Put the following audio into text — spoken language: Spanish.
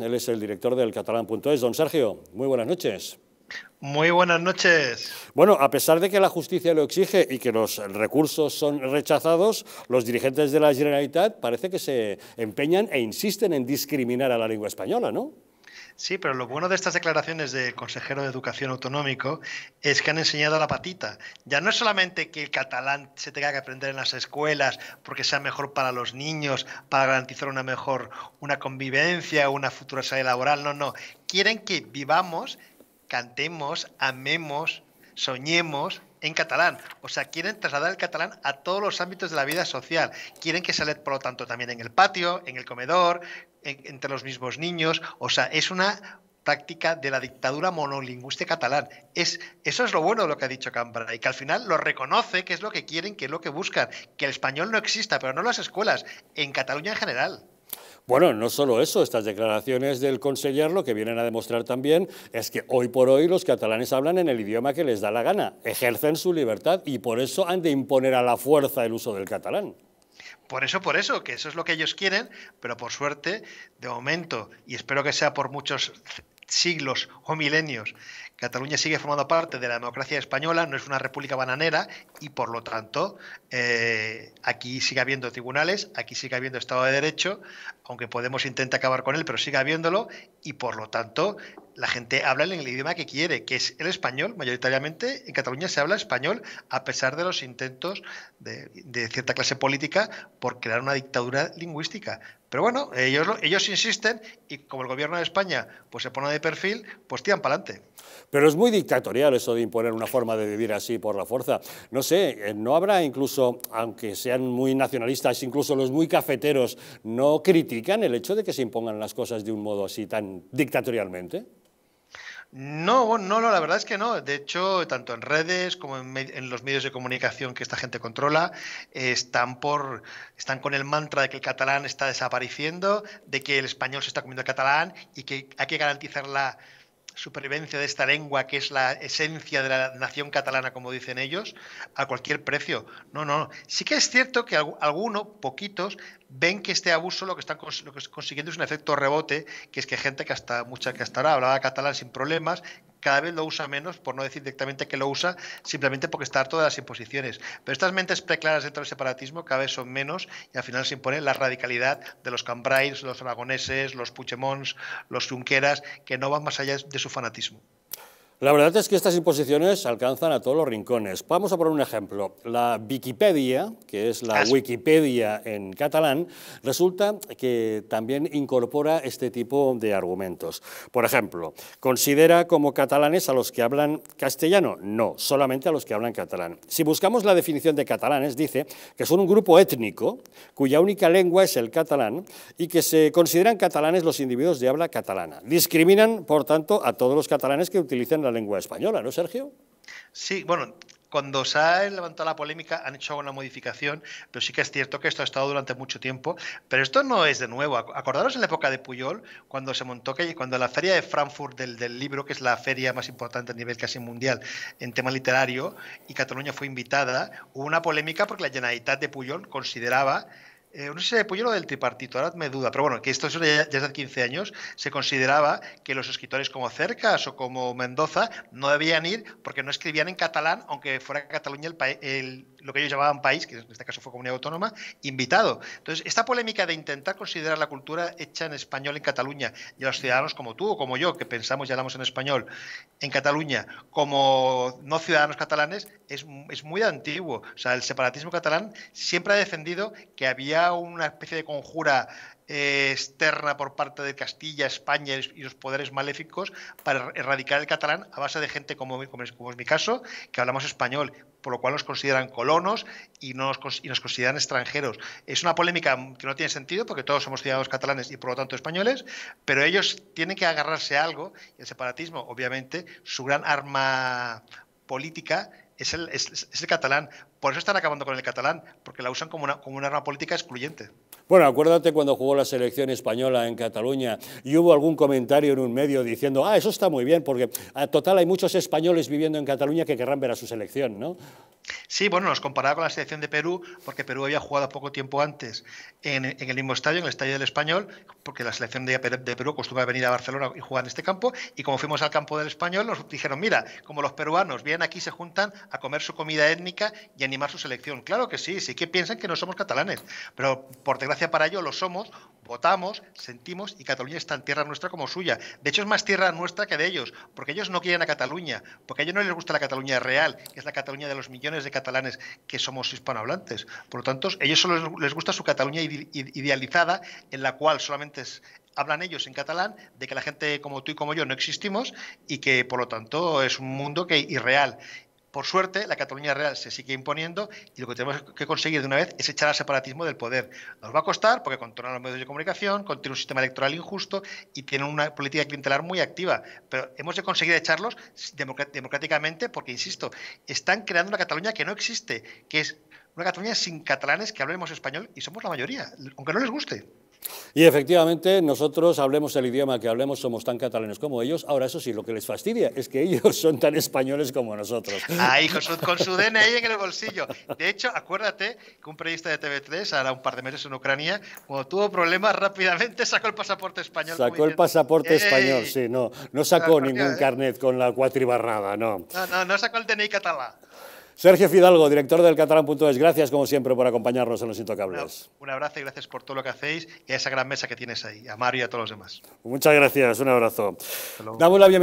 Él es el director del catalán.es. Don Sergio, muy buenas noches. Muy buenas noches. Bueno, a pesar de que la justicia lo exige y que los recursos son rechazados, los dirigentes de la Generalitat parece que se empeñan e insisten en discriminar a la lengua española, ¿no? Sí, pero lo bueno de estas declaraciones del consejero de Educación Autonómico es que han enseñado la patita. Ya no es solamente que el catalán se tenga que aprender en las escuelas porque sea mejor para los niños, para garantizar una mejor una convivencia, una futura salida laboral, no, no. Quieren que vivamos, cantemos, amemos, soñemos, en catalán. O sea, quieren trasladar el catalán a todos los ámbitos de la vida social. Quieren que se por lo tanto, también en el patio, en el comedor, entre los mismos niños. O sea, es una práctica de la dictadura monolingüística catalán. Es, eso es lo bueno de lo que ha dicho Cámara y que al final lo reconoce, que es lo que quieren, que es lo que buscan, que el español no exista, pero no en las escuelas, en Cataluña en general. Bueno, no solo eso, estas declaraciones del conseller lo que vienen a demostrar también es que hoy por hoy los catalanes hablan en el idioma que les da la gana, ejercen su libertad y por eso han de imponer a la fuerza el uso del catalán. Por eso, por eso, que eso es lo que ellos quieren, pero por suerte, de momento, y espero que sea por muchos siglos o milenios. Cataluña sigue formando parte de la democracia española, no es una república bananera y por lo tanto eh, aquí sigue habiendo tribunales, aquí sigue habiendo Estado de Derecho, aunque Podemos intente acabar con él, pero sigue habiéndolo y por lo tanto la gente habla en el idioma que quiere, que es el español. Mayoritariamente en Cataluña se habla español, a pesar de los intentos de, cierta clase política por crear una dictadura lingüística. Pero bueno, ellos, ellos insisten y como el gobierno de España pues se pone de perfil, pues tiran para adelante. Pero es muy dictatorial eso de imponer una forma de vivir así por la fuerza. No sé, eh, ¿no habrá incluso, aunque sean muy nacionalistas, incluso los muy cafeteros, no critican el hecho de que se impongan las cosas de un modo así tan dictatorialmente? No, no, no, la verdad es que no. De hecho, tanto en redes como en, los medios de comunicación que esta gente controla, eh, están por están con el mantra de que el catalán está desapareciendo, de que el español se está comiendo el catalán y que hay que garantizar la supervivencia de esta lengua que es la esencia de la nación catalana, como dicen ellos, a cualquier precio. No, no, Sí que es cierto que algunos, poquitos, ven que este abuso lo que están consiguiendo es un efecto rebote, que es que gente que hasta mucha que hasta ahora hablaba catalán sin problemas, cada vez lo usa menos, por no decir directamente que lo usa, simplemente porque está harto de las imposiciones. Pero estas mentes preclaras dentro del separatismo cada vez son menos y al final se impone la radicalidad de los Cambrais, los aragoneses, los puchemons, los Junqueras, que no van más allá de su fanatismo. La verdad es que estas imposiciones alcanzan a todos los rincones. Vamos a poner un ejemplo. La Wikipedia, que es la Wikipedia en catalán, resulta que también incorpora este tipo de argumentos. Por ejemplo, ¿considera como catalanes a los que hablan castellano? No, solamente a los que hablan catalán. Si buscamos la definición de catalanes, dice que son un grupo étnico cuya única lengua es el catalán y que se consideran catalanes los individuos de habla catalana. Discriminan, por tanto, a todos los catalanes que utilicen la lengua española, ¿no, Sergio? Sí, bueno, cuando se ha levantado la polémica han hecho alguna modificación, pero sí que es cierto que esto ha estado durante mucho tiempo. Pero esto no es de nuevo. Acordaros en la época de Puyol, cuando se montó, cuando la feria de Frankfurt del, libro, que es la feria más importante a nivel casi mundial en tema literario, y Cataluña fue invitada, hubo una polémica porque la Generalitat de Puyol consideraba eh, no sé si se pues lo del tripartito, ahora me duda, pero bueno, que esto ya, ya hace 15 años, se consideraba que los escritores como Cercas o como Mendoza no debían ir porque no escribían en catalán, aunque fuera Cataluña el, el, lo que ellos llamaban país, que en este caso fue comunidad autónoma, invitado. Entonces, esta polémica de intentar considerar la cultura hecha en español en Cataluña y a los ciudadanos como tú o como yo, que pensamos y hablamos en español en Cataluña, como no ciudadanos catalanes, es, es muy antiguo. O sea, el separatismo catalán siempre ha defendido que había una especie de conjura eh, externa por parte de Castilla, España y los poderes maléficos para erradicar el catalán a base de gente como, es, mi caso, que hablamos español, por lo cual nos consideran colonos y nos, consideran extranjeros. Es una polémica que no tiene sentido porque todos somos ciudadanos catalanes y por lo tanto españoles, pero ellos tienen que agarrarse a algo y el separatismo, obviamente, su gran arma política es el catalán, por eso están acabando con el catalán, porque la usan como, una, como una arma política excluyente. Bueno, acuérdate cuando jugó la selección española en Cataluña y hubo algún comentario en un medio diciendo, ah, eso está muy bien, porque a ah, total hay muchos españoles viviendo en Cataluña que querrán ver a su selección, ¿no? Sí, bueno, nos comparaba con la selección de Perú, porque Perú había jugado poco tiempo antes en, el mismo estadio, en el Estadio del Español, porque la selección de, Perú acostumbra venir a Barcelona y jugar en este campo, y como fuimos al campo del Español, nos dijeron, mira, como los peruanos vienen aquí, se juntan a comer su comida étnica y animar su selección. Claro que sí, sí que piensan que no somos catalanes, pero por desgracia para ellos lo somos, votamos, sentimos y Cataluña es tan tierra nuestra como suya. De hecho es más tierra nuestra que de ellos, porque ellos no quieren a Cataluña, porque a ellos no les gusta la Cataluña real, que es la Cataluña de los millones de catalanes que somos hispanohablantes. Por lo tanto, a ellos solo les gusta su Cataluña idealizada, en la cual solamente hablan ellos en catalán, de que la gente como tú y como yo no existimos y que por lo tanto es un mundo que irreal. Por suerte, la Cataluña Real se sigue imponiendo y lo que tenemos que conseguir de una vez es echar al separatismo del poder. Nos va a costar porque controlan los medios de comunicación, contiene un sistema electoral injusto y tienen una política clientelar muy activa. Pero hemos de conseguir echarlos democráticamente porque, insisto, están creando una Cataluña que no existe, que es una Cataluña sin catalanes que hablemos español y somos la mayoría, aunque no les guste. Y efectivamente, nosotros hablemos el idioma que hablemos, somos tan catalanes como ellos. Ahora, eso sí, lo que les fastidia es que ellos son tan españoles como nosotros. Ahí, con su, con su DNI en el bolsillo. De hecho, acuérdate que un periodista de TV3, ahora un par de meses en Ucrania, cuando tuvo problemas, rápidamente sacó el pasaporte español. Sacó el pasaporte español, sí, no. No sacó ningún carnet con la cuatribarrada, no. No, no, no sacó el DNI catalán. Sergio Fidalgo, director del catalán.es, gracias como siempre por acompañarnos en Los Intocables. Un abrazo y gracias por todo lo que hacéis y a esa gran mesa que tienes ahí, a Mario y a todos los demás. Muchas gracias, un abrazo. Damos